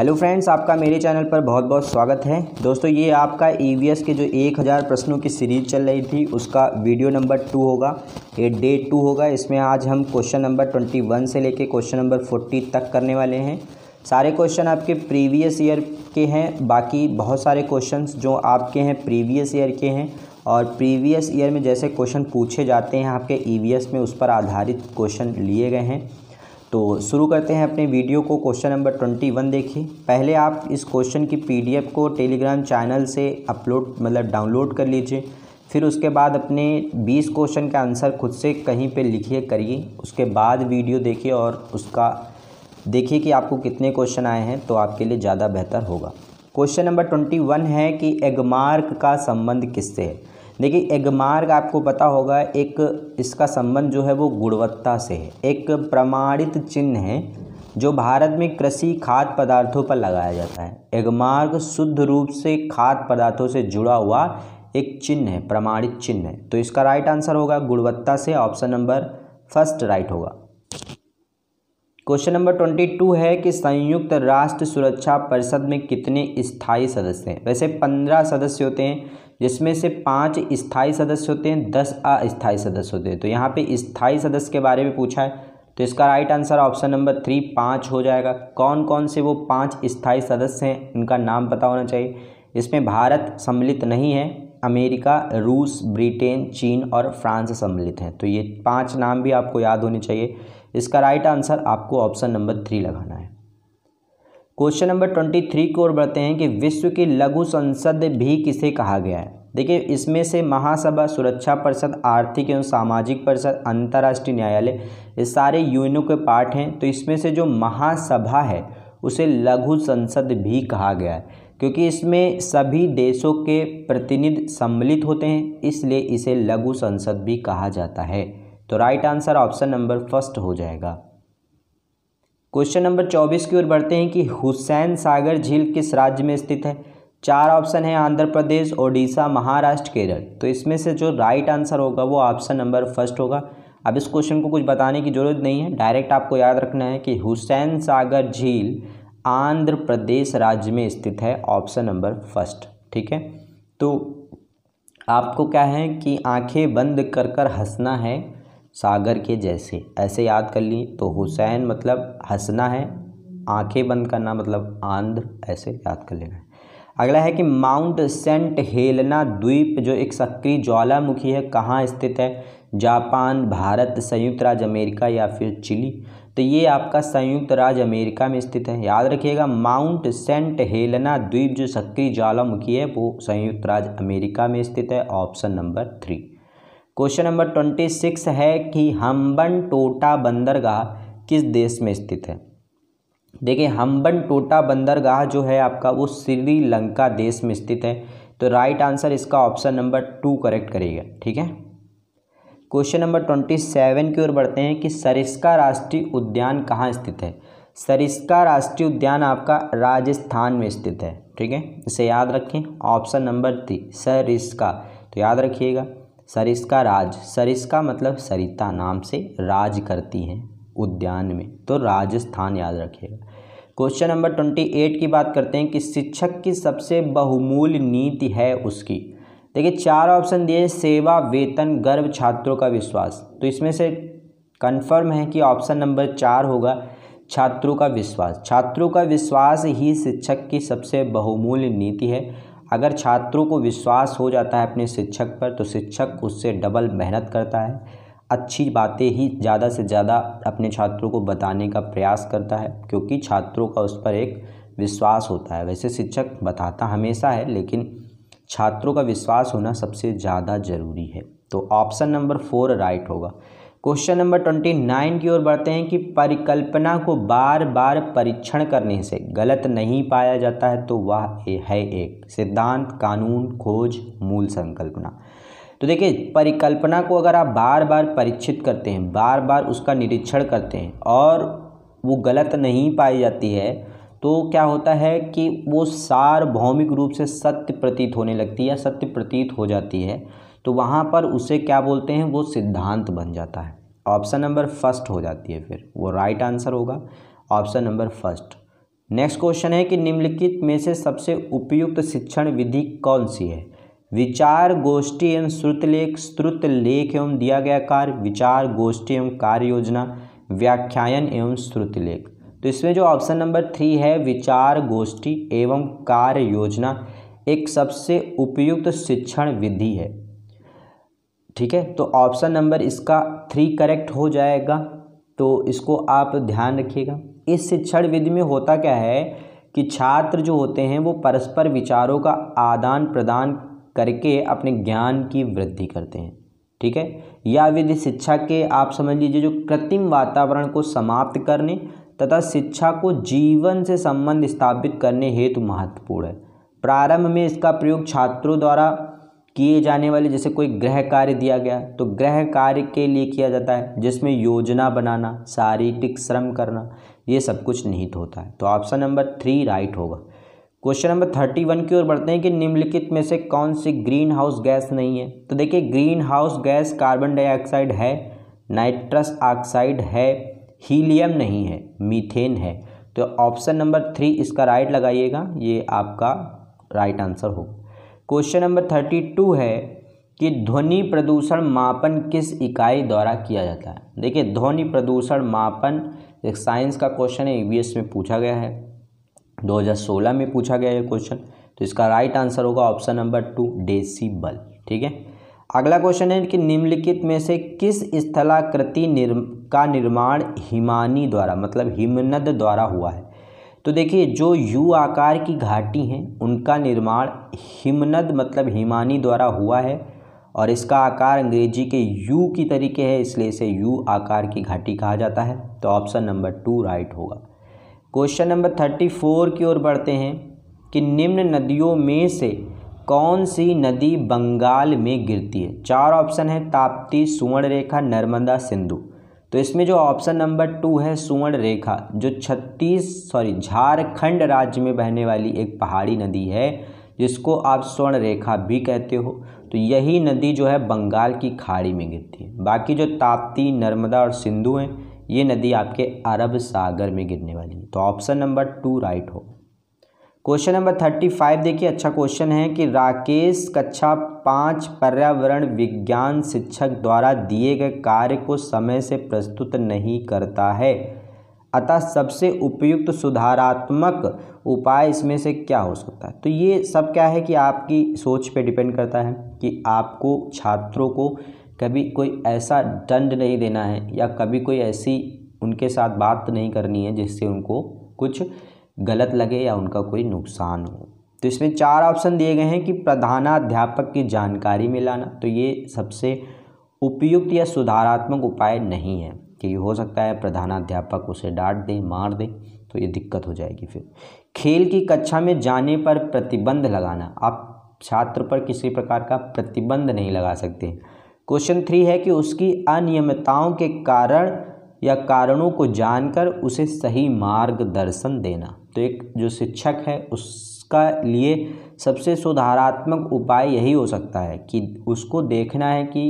hello friends आपका मेरे channel पर बहुत बहुत स्वागत है दोस्तों ये आपका ई e के जो एक हज़ार प्रश्नों की सीरीज चल रही थी उसका वीडियो नंबर टू होगा ये डे टू होगा इसमें आज हम क्वेश्चन नंबर ट्वेंटी वन से लेके क्वेश्चन नंबर फोर्टी तक करने वाले हैं सारे क्वेश्चन आपके प्रीवियस ईयर के हैं बाकी बहुत सारे क्वेश्चन जो आपके हैं प्रीवियस ईयर के हैं और प्रीवियस ईयर में जैसे क्वेश्चन पूछे जाते हैं आपके ई e में उस पर आधारित क्वेश्चन लिए गए हैं तो शुरू करते हैं अपने वीडियो को क्वेश्चन नंबर ट्वेंटी वन देखिए पहले आप इस क्वेश्चन की पीडीएफ को टेलीग्राम चैनल से अपलोड मतलब डाउनलोड कर लीजिए फिर उसके बाद अपने बीस क्वेश्चन का आंसर खुद से कहीं पे लिखिए करिए उसके बाद वीडियो देखिए और उसका देखिए कि आपको कितने क्वेश्चन आए हैं तो आपके लिए ज़्यादा बेहतर होगा क्वेश्चन नंबर ट्वेंटी वन है कि एगमार्क का संबंध किससे है देखिए एगमार्ग आपको पता होगा एक इसका संबंध जो है वो गुणवत्ता से है एक प्रमाणित चिन्ह है जो भारत में कृषि खाद्य पदार्थों पर लगाया जाता है एगमार्ग शुद्ध रूप से खाद्य पदार्थों से जुड़ा हुआ एक चिन्ह है प्रमाणित चिन्ह है तो इसका राइट आंसर होगा गुणवत्ता से ऑप्शन नंबर फर्स्ट राइट होगा क्वेश्चन नंबर ट्वेंटी टू है कि संयुक्त राष्ट्र सुरक्षा परिषद में कितने स्थायी सदस्य हैं वैसे पंद्रह सदस्य होते हैं जिसमें से पाँच स्थायी सदस्य होते हैं दस अस्थायी सदस्य होते हैं तो यहाँ पे स्थायी सदस्य के बारे में पूछा है तो इसका right answer option number three पाँच हो जाएगा कौन कौन से वो पाँच स्थायी सदस्य हैं उनका नाम पता होना चाहिए इसमें भारत सम्मिलित नहीं है अमेरिका रूस ब्रिटेन चीन और फ्रांस सम्मिलित हैं तो ये पांच नाम भी आपको याद होने चाहिए इसका राइट आंसर आपको ऑप्शन नंबर थ्री लगाना है क्वेश्चन नंबर ट्वेंटी थ्री की ओर बढ़ते हैं कि विश्व की लघु संसद भी किसे कहा गया है देखिए इसमें से महासभा सुरक्षा परिषद आर्थिक एवं सामाजिक परिषद अंतर्राष्ट्रीय न्यायालय ये सारे यूएनओ के पार्ट हैं तो इसमें से जो महासभा है उसे लघु संसद भी कहा गया है क्योंकि इसमें सभी देशों के प्रतिनिधि सम्मिलित होते हैं इसलिए इसे लघु संसद भी कहा जाता है तो right answer option number first हो जाएगा क्वेश्चन नंबर चौबीस की ओर बढ़ते हैं कि हुसैन सागर झील किस राज्य में स्थित है चार ऑप्शन है आंध्र प्रदेश ओडिशा महाराष्ट्र केरल तो इसमें से जो राइट आंसर होगा वो ऑप्शन नंबर फर्स्ट होगा अब इस क्वेश्चन को कुछ बताने की ज़रूरत नहीं है डायरेक्ट आपको याद रखना है कि हुसैन सागर झील आंध्र प्रदेश राज्य में स्थित है ऑप्शन नंबर फर्स्ट ठीक है तो आपको क्या है कि आंखें बंद कर कर हंसना है सागर के जैसे ऐसे याद कर ली तो हुसैन मतलब हंसना है आंखें बंद करना मतलब आंध्र ऐसे याद कर लेना है अगला है कि माउंट सेंट हेलना द्वीप जो एक सक्रिय ज्वालामुखी है कहाँ स्थित है जापान भारत संयुक्त राज्य अमेरिका या फिर चिली तो ये आपका संयुक्त राज्य अमेरिका में स्थित है याद रखिएगा माउंट सेंट हेलना द्वीप जो सक्रिय ज्वालामुखी है वो संयुक्त राज्य अमेरिका में स्थित है option number three question number twenty six है कि हम्बन टोटा बंदरगाह किस देश में स्थित है देखिए हम्बन टोटा बंदरगाह जो है आपका वो श्रीलंका देश में स्थित है तो राइट आंसर इसका ऑप्शन नंबर टू करेक्ट करिएगा ठीक है क्वेश्चन नंबर ट्वेंटी सेवन की ओर बढ़ते हैं कि सरिस्का राष्ट्रीय उद्यान कहाँ स्थित है सरिस्का राष्ट्रीय उद्यान आपका राजस्थान में स्थित है ठीक है इसे याद रखें ऑप्शन नंबर थ्री सरिस्का तो याद रखिएगा सरिस्का राज सरिस्का मतलब सरिता नाम से राज करती हैं उद्यान में तो राजस्थान याद रखिएगा क्वेश्चन नंबर ट्वेंटी एट की बात करते हैं कि शिक्षक की सबसे बहुमूल्य नीति है उसकी देखिए चार ऑप्शन दिए सेवा वेतन गर्व छात्रों का विश्वास तो इसमें से कन्फर्म है कि ऑप्शन नंबर चार होगा छात्रों का विश्वास छात्रों का विश्वास ही शिक्षक की सबसे बहुमूल्य नीति है अगर छात्रों को विश्वास हो जाता है अपने शिक्षक पर तो शिक्षक उससे डबल मेहनत करता है अच्छी बातें ही ज़्यादा से ज़्यादा अपने छात्रों को बताने का प्रयास करता है क्योंकि छात्रों का उस पर एक विश्वास होता है वैसे शिक्षक बताता हमेशा है लेकिन छात्रों का विश्वास होना सबसे ज़्यादा ज़रूरी है तो ऑप्शन नंबर फोर राइट होगा क्वेश्चन नंबर ट्वेंटी नाइन की ओर बढ़ते हैं कि परिकल्पना को बार बार परीक्षण करने से गलत नहीं पाया जाता है तो वह है एक सिद्धांत कानून खोज मूल संकल्पना तो देखिए परिकल्पना को अगर आप बार बार परीक्षित करते हैं बार बार उसका निरीक्षण करते हैं और वो गलत नहीं पाई जाती है तो क्या होता है कि वो सार्वभौमिक रूप से सत्य प्रतीत होने लगती है सत्य प्रतीत हो जाती है तो वहाँ पर उसे क्या बोलते हैं वो सिद्धांत बन जाता है ऑप्शन नंबर फर्स्ट हो जाती है फिर वो राइट आंसर होगा option number first next question है कि निम्नलिखित में से सबसे उपयुक्त शिक्षण विधि कौन सी है विचार गोष्ठी एवं श्रुतलेख श्रुतलेख एवं दिया गया कार्य विचार गोष्ठी एवं कार्य योजना व्याख्यान एवं श्रुतलेख तो इसमें जो ऑप्शन नंबर थ्री है विचार गोष्ठी एवं कार्य योजना एक सबसे उपयुक्त शिक्षण विधि है ठीक है तो ऑप्शन नंबर इसका थ्री करेक्ट हो जाएगा तो इसको आप ध्यान रखिएगा इस शिक्षण विधि में होता क्या है कि छात्र जो होते हैं वो परस्पर विचारों का आदान प्रदान करके अपने ज्ञान की वृद्धि करते हैं ठीक है यह विधि शिक्षा के आप समझ लीजिए जो कृत्रिम वातावरण को समाप्त करने तथा शिक्षा को जीवन से संबंध स्थापित करने हेतु महत्वपूर्ण है प्रारंभ में इसका प्रयोग छात्रों द्वारा किए जाने वाले जैसे कोई गृह कार्य दिया गया तो गृह कार्य के लिए किया जाता है जिसमें योजना बनाना शारीरिक श्रम करना ये सब कुछ निहित होता है तो ऑप्शन नंबर थ्री राइट होगा क्वेश्चन नंबर थर्टी वन की ओर बढ़ते हैं कि निम्नलिखित में से कौन सी ग्रीन हाउस गैस नहीं है तो देखिए greenhouse gas carbon dioxide है नाइट्रस ऑक्साइड है हीलियम नहीं है मीथेन है तो ऑप्शन नंबर थ्री इसका राइट लगाइएगा ये आपका राइट आंसर होगा क्वेश्चन नंबर थर्टी टू है कि ध्वनि प्रदूषण मापन किस इकाई द्वारा किया जाता है देखिए ध्वनि प्रदूषण मापन एक साइंस का क्वेश्चन है ई में पूछा गया है 2016 में पूछा गया ये क्वेश्चन तो इसका राइट आंसर होगा ऑप्शन नंबर टू बल ठीक है अगला क्वेश्चन है कि निम्नलिखित में से किस स्थलाकृति निर्म का निर्माण हिमानी द्वारा मतलब हिमनद द्वारा हुआ है तो देखिए जो यू आकार की घाटी हैं उनका निर्माण हिमनद मतलब हिमानी द्वारा हुआ है और इसका आकार अंग्रेजी के यू की तरीके है इसलिए इसे यू आकार की घाटी कहा जाता है तो ऑप्शन नंबर टू राइट होगा क्वेश्चन नंबर थर्टी फोर की ओर बढ़ते हैं कि निम्न नदियों में से कौन सी नदी बंगाल में गिरती है चार ऑप्शन है ताप्ती सुवर्ण रेखा नर्मदा सिंधु तो इसमें जो ऑप्शन नंबर टू है सुवर्ण रेखा जो छत्तीस सॉरी झारखंड राज्य में बहने वाली एक पहाड़ी नदी है जिसको आप स्वर्ण रेखा भी कहते हो तो यही नदी जो है बंगाल की खाड़ी में गिरती है बाकी जो ताप्ती नर्मदा और सिंधु हैं ये नदी आपके अरब सागर में गिरने वाली है तो ऑप्शन नंबर टू राइट हो क्वेश्चन नंबर थर्टी फाइव देखिए अच्छा क्वेश्चन है कि राकेश कक्षा पाँच पर्यावरण विज्ञान शिक्षक द्वारा दिए गए कार्य को समय से प्रस्तुत नहीं करता है अतः सबसे उपयुक्त सुधारात्मक उपाय इसमें से क्या हो सकता है तो ये सब क्या है कि आपकी सोच पे डिपेंड करता है कि आपको छात्रों को कभी कोई ऐसा दंड नहीं देना है या कभी कोई ऐसी उनके साथ बात नहीं करनी है जिससे उनको कुछ गलत लगे या उनका कोई नुकसान हो तो इसमें चार ऑप्शन दिए गए हैं कि प्रधानाध्यापक की जानकारी में लाना तो ये सबसे उपयुक्त या सुधारात्मक उपाय नहीं है क्योंकि हो सकता है प्रधानाध्यापक उसे डांट दें मार दें तो ये दिक्कत हो जाएगी फिर खेल की कक्षा में जाने पर प्रतिबंध लगाना आप छात्र पर किसी प्रकार का प्रतिबंध नहीं लगा सकते क्वेश्चन थ्री है कि उसकी अनियमितताओं के कारण या कारणों को जानकर उसे सही मार्गदर्शन देना तो एक जो शिक्षक है उसका लिए सबसे सुधारात्मक उपाय यही हो सकता है कि उसको देखना है कि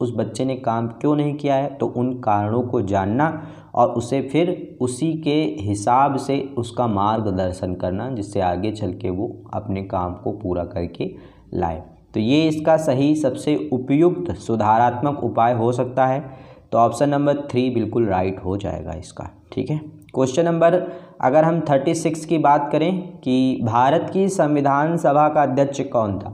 उस बच्चे ने काम क्यों नहीं किया है तो उन कारणों को जानना और उसे फिर उसी के हिसाब से उसका मार्गदर्शन करना जिससे आगे चल के वो अपने काम को पूरा करके लाए तो ये इसका सही सबसे उपयुक्त सुधारात्मक उपाय हो सकता है तो ऑप्शन नंबर थ्री बिल्कुल राइट हो जाएगा इसका ठीक है क्वेश्चन नंबर अगर हम 36 की बात करें कि भारत की संविधान सभा का अध्यक्ष कौन था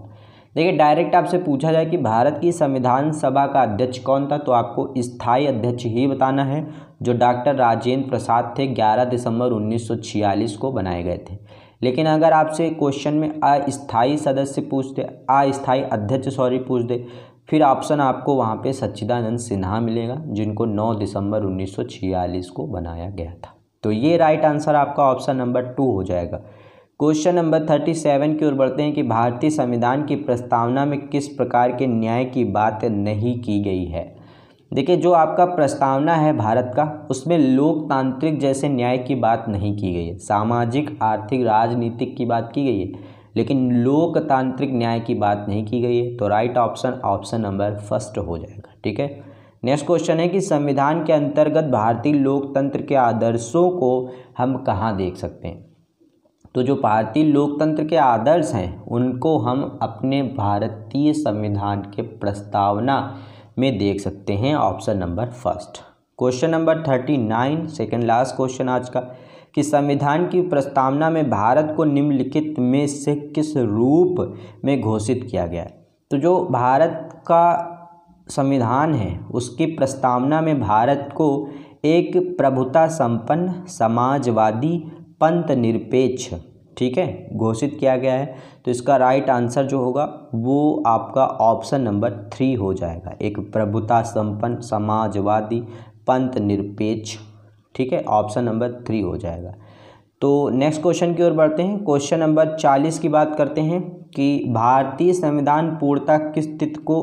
देखिए डायरेक्ट आपसे पूछा जाए कि भारत की संविधान सभा का अध्यक्ष कौन था तो आपको स्थायी अध्यक्ष ही बताना है जो डॉक्टर राजेंद्र प्रसाद थे 11 दिसंबर 1946 को बनाए गए थे लेकिन अगर आपसे क्वेश्चन में अस्थायी सदस्य पूछ दे अस्थायी अध्यक्ष सॉरी पूछ दे फिर ऑप्शन आपको वहाँ पे सच्चिदानंद सिन्हा मिलेगा जिनको 9 दिसंबर 1946 को बनाया गया था तो ये राइट आंसर आपका ऑप्शन नंबर टू हो जाएगा क्वेश्चन नंबर थर्टी सेवन की ओर बढ़ते हैं कि भारतीय संविधान की प्रस्तावना में किस प्रकार के न्याय की बात नहीं की गई है देखिए जो आपका प्रस्तावना है भारत का उसमें लोकतांत्रिक जैसे न्याय की बात नहीं की गई है सामाजिक आर्थिक राजनीतिक की बात की गई है लेकिन लोकतांत्रिक न्याय की बात नहीं की गई है तो right option option number first हो जाएगा ठीक है नेक्स्ट क्वेश्चन है कि संविधान के अंतर्गत भारतीय लोकतंत्र के आदर्शों को हम कहाँ देख सकते हैं तो जो भारतीय लोकतंत्र के आदर्श हैं उनको हम अपने भारतीय संविधान के प्रस्तावना में देख सकते हैं option number first question number thirty nine second last question आज का कि संविधान की प्रस्तावना में भारत को निम्नलिखित में से किस रूप में घोषित किया गया है तो जो भारत का संविधान है उसकी प्रस्तावना में भारत को एक प्रभुता संपन्न समाजवादी पंथ निरपेक्ष ठीक है घोषित किया गया है तो इसका राइट आंसर जो होगा वो आपका ऑप्शन नंबर थ्री हो जाएगा एक प्रभुता संपन्न समाजवादी पंथ निरपेक्ष ठीक है ऑप्शन नंबर थ्री हो जाएगा तो नेक्स्ट क्वेश्चन की ओर बढ़ते हैं क्वेश्चन नंबर चालीस की बात करते हैं कि भारतीय संविधान पूर्णता किस तिथि को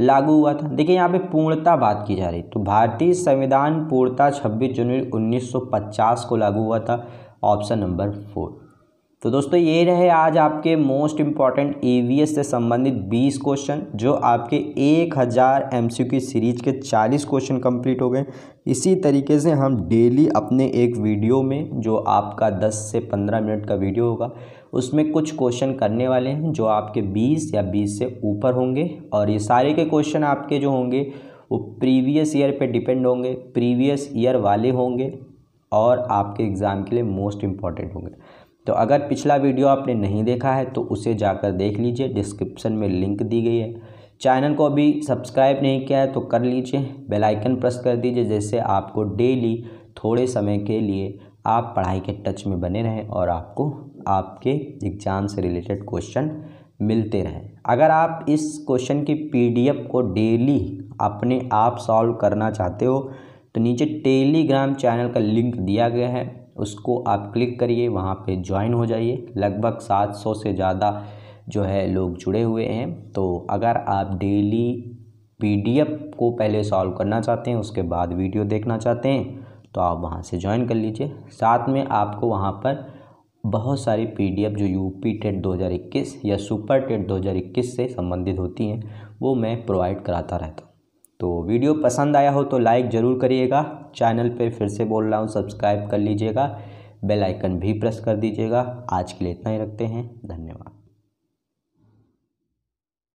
लागू हुआ था देखिए यहाँ पे पूर्णता बात की जा रही तो भारतीय संविधान पूर्णता 26 जनवरी 1950 को लागू हुआ था ऑप्शन नंबर फोर तो दोस्तों ये रहे आज आपके मोस्ट इम्पॉर्टेंट ईवीएस से संबंधित 20 क्वेश्चन जो आपके 1000 हज़ार की सीरीज के 40 क्वेश्चन कंप्लीट हो गए इसी तरीके से हम डेली अपने एक वीडियो में जो आपका 10 से 15 मिनट का वीडियो होगा उसमें कुछ क्वेश्चन करने वाले हैं जो आपके 20 या 20 से ऊपर होंगे और ये सारे के क्वेश्चन आपके जो होंगे वो प्रीवियस ईयर पे डिपेंड होंगे प्रीवियस ईयर वाले होंगे और आपके एग्ज़ाम के लिए मोस्ट इम्पॉर्टेंट होंगे तो अगर पिछला वीडियो आपने नहीं देखा है तो उसे जाकर देख लीजिए डिस्क्रिप्शन में लिंक दी गई है चैनल को अभी सब्सक्राइब नहीं किया है तो कर लीजिए बेल आइकन प्रेस कर दीजिए जिससे आपको डेली थोड़े समय के लिए आप पढ़ाई के टच में बने रहें और आपको आपके एग्ज़ाम से रिलेटेड क्वेश्चन मिलते रहें अगर आप इस क्वेश्चन की पीडीएफ को डेली अपने आप सॉल्व करना चाहते हो तो नीचे टेलीग्राम चैनल का लिंक दिया गया है उसको आप क्लिक करिए वहाँ पे ज्वाइन हो जाइए लगभग 700 से ज़्यादा जो है लोग जुड़े हुए हैं तो अगर आप डेली पीडीएफ को पहले सॉल्व करना चाहते हैं उसके बाद वीडियो देखना चाहते हैं तो आप वहाँ से ज्वाइन कर लीजिए साथ में आपको वहाँ पर बहुत सारी पीडीएफ जो यूपी टेट 2021 या सुपर टेट 2021 से संबंधित होती हैं वो मैं प्रोवाइड कराता रहता हूँ तो वीडियो पसंद आया हो तो लाइक ज़रूर करिएगा चैनल पर फिर से बोल रहा हूँ सब्सक्राइब कर लीजिएगा बेल आइकन भी प्रेस कर दीजिएगा आज के लिए इतना ही रखते हैं धन्यवाद